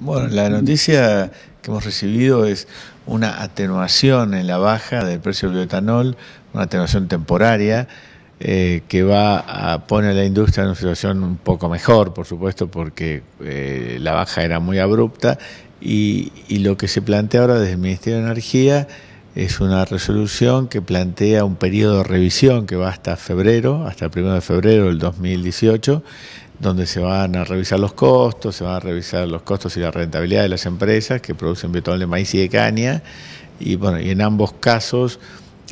Bueno, la noticia que hemos recibido es una atenuación en la baja del precio del bioetanol, una atenuación temporaria eh, que va a poner a la industria en una situación un poco mejor, por supuesto, porque eh, la baja era muy abrupta y, y lo que se plantea ahora desde el Ministerio de Energía es una resolución que plantea un periodo de revisión que va hasta febrero, hasta el 1 de febrero del 2018, donde se van a revisar los costos, se van a revisar los costos y la rentabilidad de las empresas que producen betón de maíz y de caña, y bueno, y en ambos casos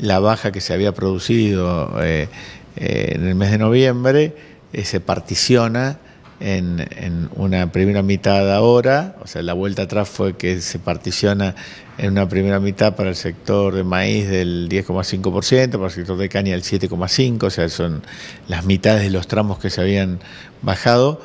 la baja que se había producido eh, eh, en el mes de noviembre eh, se particiona en, una primera mitad ahora, o sea, la vuelta atrás fue que se particiona en una primera mitad para el sector de maíz del 10,5%, para el sector de caña del 7,5%, o sea, son las mitades de los tramos que se habían bajado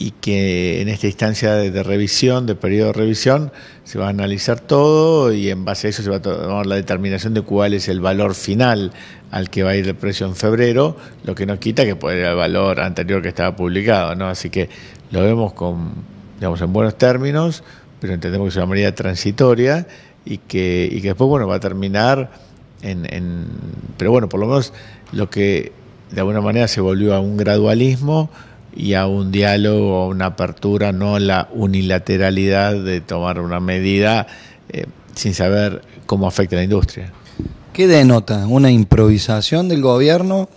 y que en esta instancia de, revisión, de periodo de revisión, se va a analizar todo y en base a eso se va a tomar la determinación de cuál es el valor final al que va a ir el precio en febrero, lo que nos quita que puede ir al valor anterior que estaba publicado, ¿no? Así que lo vemos con, digamos, en buenos términos, pero entendemos que es una medida transitoria y que, y que después, bueno, va a terminar en, en... Pero bueno, por lo menos lo que de alguna manera se volvió a un gradualismo y a un diálogo, a una apertura, no la unilateralidad de tomar una medida eh, sin saber cómo afecta a la industria. ¿Qué denota? ¿Una improvisación del gobierno?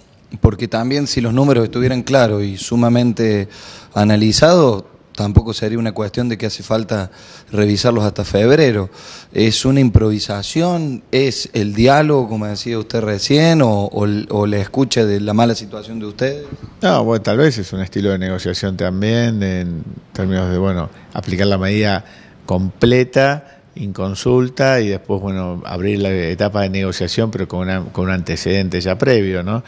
Porque también si los números estuvieran claros y sumamente analizados, tampoco sería una cuestión de que hace falta revisarlos hasta febrero. Es una improvisación, es el diálogo, como decía usted recién, o, le la escucha de la mala situación de ustedes. No, bueno, tal vez es un estilo de negociación también, en términos de, bueno, aplicar la medida completa inconsulta y después, bueno, abrir la etapa de negociación, pero con, una, con un antecedente ya previo, ¿no?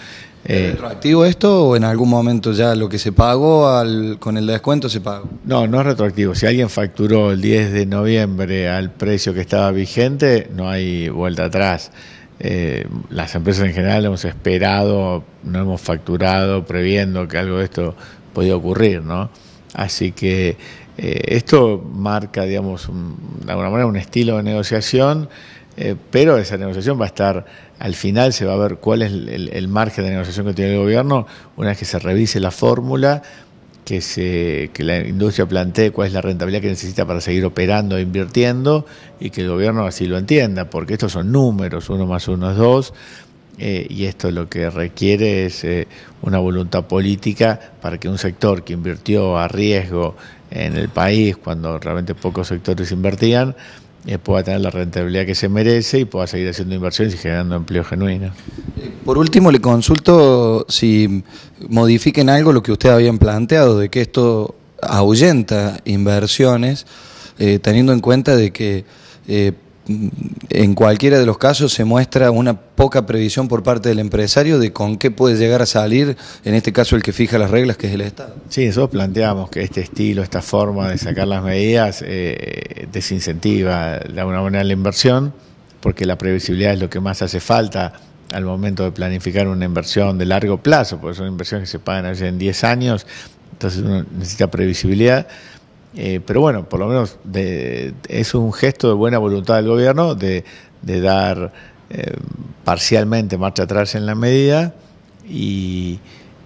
Eh, ¿Retroactivo esto o en algún momento ya lo que se pagó con el descuento se pagó? No, no es retroactivo. Si alguien facturó el 10 de noviembre al precio que estaba vigente, no hay vuelta atrás. Eh, las empresas en general hemos esperado, no hemos facturado previendo que algo de esto podía ocurrir, ¿no? Así que eh, esto marca, digamos, de alguna manera un estilo de negociación, eh, pero esa negociación va a estar, al final se va a ver cuál es el, margen de negociación que tiene el gobierno una vez que se revise la fórmula, que, se, que la industria plantee cuál es la rentabilidad que necesita para seguir operando e invirtiendo y que el gobierno así lo entienda, porque estos son números, uno más uno es dos, eh, y esto lo que requiere es una voluntad política para que un sector que invirtió a riesgo en el país, cuando realmente pocos sectores invertían, eh, pueda tener la rentabilidad que se merece y pueda seguir haciendo inversiones y generando empleo genuino. Eh, por último, le consulto si modifiquen algo lo que usted habían planteado, de que esto ahuyenta inversiones, eh, teniendo en cuenta de que en cualquiera de los casos se muestra una poca previsión por parte del empresario de con qué puede llegar a salir, en este caso el que fija las reglas, que es el Estado. Sí, nosotros planteamos que este estilo, esta forma de sacar las medidas eh, desincentiva de alguna manera la inversión, porque la previsibilidad es lo que más hace falta al momento de planificar una inversión de largo plazo, porque son inversiones que se pagan en 10 años, entonces uno necesita previsibilidad. Eh, pero bueno, por lo menos es un gesto de buena voluntad del gobierno de, dar eh, parcialmente marcha atrás en la medida y,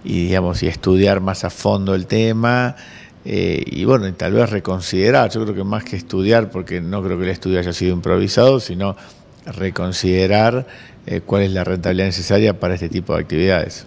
y, digamos y estudiar más a fondo el tema eh, y bueno, y tal vez reconsiderar, yo creo que más que estudiar, porque no creo que el estudio haya sido improvisado, sino reconsiderar cuál es la rentabilidad necesaria para este tipo de actividades.